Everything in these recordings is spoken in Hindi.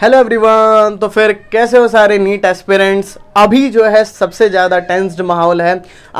हेलो एवरीवन तो फिर कैसे हो सारे नीट एस्पिरेंट्स अभी जो है सबसे ज़्यादा टेंस्ड माहौल है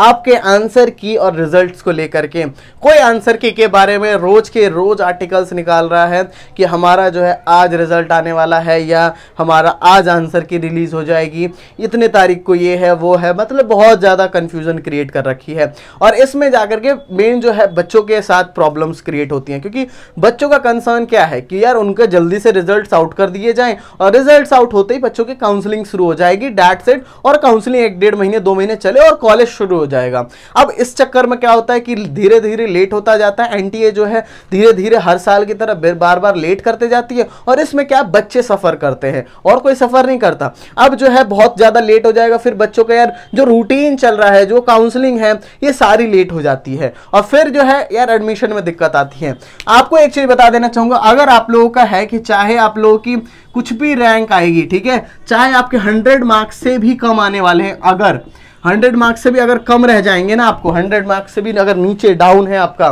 आपके आंसर की और रिजल्ट्स को लेकर के कोई आंसर की के बारे में रोज़ के रोज़ आर्टिकल्स निकाल रहा है कि हमारा जो है आज रिजल्ट आने वाला है या हमारा आज आंसर की रिलीज़ हो जाएगी इतने तारीख को ये है वो है मतलब बहुत ज़्यादा कन्फ्यूज़न क्रिएट कर रखी है और इसमें जाकर के मेन जो है बच्चों के साथ प्रॉब्लम्स क्रिएट होती हैं क्योंकि बच्चों का कंसर्न क्या है कि यार उनके जल्दी से रिजल्ट आउट कर दिए जाएँ और रिजल्ट आउट होते ही बच्चों की काउंसलिंग शुरू हो जाएगी डैट सेट और काउंसलिंग एक डेढ़ महीने दो महीने चले और कॉलेज शुरू हो जाएगा अब इस चक्कर में क्या होता है कि धीरे धीरे लेट होता जाता है एनटीए जो है धीरे धीरे हर साल की तरह बार बार लेट करते जाती है और इसमें क्या बच्चे सफ़र करते हैं और कोई सफ़र नहीं करता अब जो है बहुत ज़्यादा लेट हो जाएगा फिर बच्चों का यार जो रूटीन चल रहा है जो काउंसलिंग है ये सारी लेट हो जाती है और फिर जो है यार एडमिशन में दिक्कत आती है आपको एक चीज़ बता देना चाहूंगा अगर आप लोगों का है कि चाहे आप लोगों की कुछ भी रैंक आएगी ठीक है चाहे आपके हंड्रेड मार्क्स से भी कम आने वाले हैं अगर हंड्रेड मार्क्स से भी अगर कम रह जाएंगे ना आपको हंड्रेड मार्क्स से भी अगर नीचे डाउन है आपका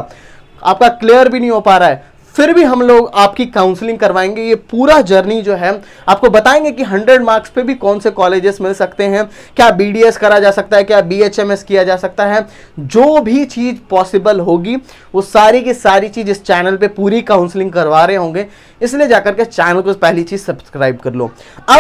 आपका क्लियर भी नहीं हो पा रहा है फिर भी हम लोग आपकी काउंसलिंग करवाएंगे ये पूरा जर्नी जो है आपको बताएंगे कि 100 मार्क्स पे भी कौन से कॉलेजेस मिल सकते हैं क्या बीडीएस करा जा सकता है क्या बीएचएमएस किया जा सकता है जो भी चीज़ पॉसिबल होगी वो सारी की सारी चीज़ इस चैनल पे पूरी काउंसलिंग करवा रहे होंगे इसलिए जाकर के चैनल को पहली चीज़ सब्सक्राइब कर लो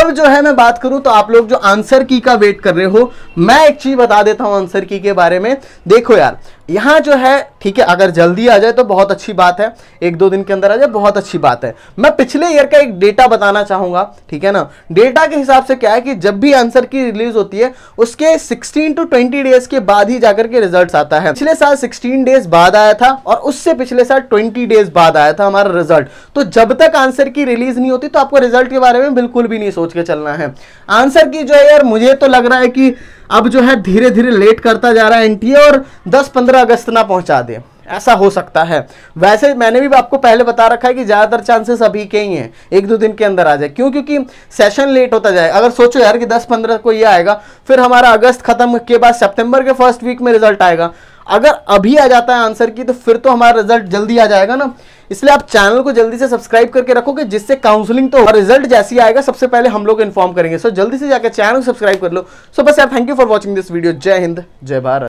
अब जो है मैं बात करूँ तो आप लोग जो आंसर की का वेट कर रहे हो मैं एक चीज़ बता देता हूँ आंसर की के बारे में देखो यार यहाँ जो है ठीक है अगर जल्दी आ जाए तो बहुत अच्छी बात है एक दो दिन के अंदर आ जाए बहुत अच्छी बात है मैं पिछले ईयर का एक डेटा बताना चाहूंगा ठीक है ना डेटा के हिसाब से क्या है कि जब भी आंसर की रिलीज होती है उसके 16 टू 20 डेज के बाद ही जाकर के रिजल्ट आता है पिछले साल 16 डेज बाद आया था और उससे पिछले साल ट्वेंटी डेज बाद आया था हमारा रिजल्ट तो जब तक आंसर की रिलीज नहीं होती तो आपको रिजल्ट के बारे में बिल्कुल भी नहीं सोच के चलना है आंसर की जो है यार मुझे तो लग रहा है कि अब जो है धीरे धीरे लेट करता जा रहा है एनटीए और 10-15 15 अगस्त ना पहुंचा दे ऐसा हो सकता है वैसे मैंने भी आपको पहले बता रखा है कि ज़्यादातर चांसेस अभी के ही हैं एक दो दिन के अंदर आ जाए क्यों क्योंकि सेशन लेट होता जाए अगर सोचो यार कि 10-15 को ये आएगा फिर हमारा अगस्त खत्म के बाद सितंबर के फर्स्ट वीक में रिजल्ट आएगा अगर अभी आ जाता है आंसर की तो फिर तो हमारा रिजल्ट जल्दी आ जाएगा ना इसलिए आप चैनल को जल्दी से सब्सक्राइब करके रखोगे जिससे काउंसलिंग तो और रिजल्ट जैसी आएगा सबसे पहले हम लोग इन्फॉर्म करेंगे सो जल्दी से जाकर चैनल को सब्सक्राइब कर लो सो बस यार thank you for watching this video जय हिंद जय भारत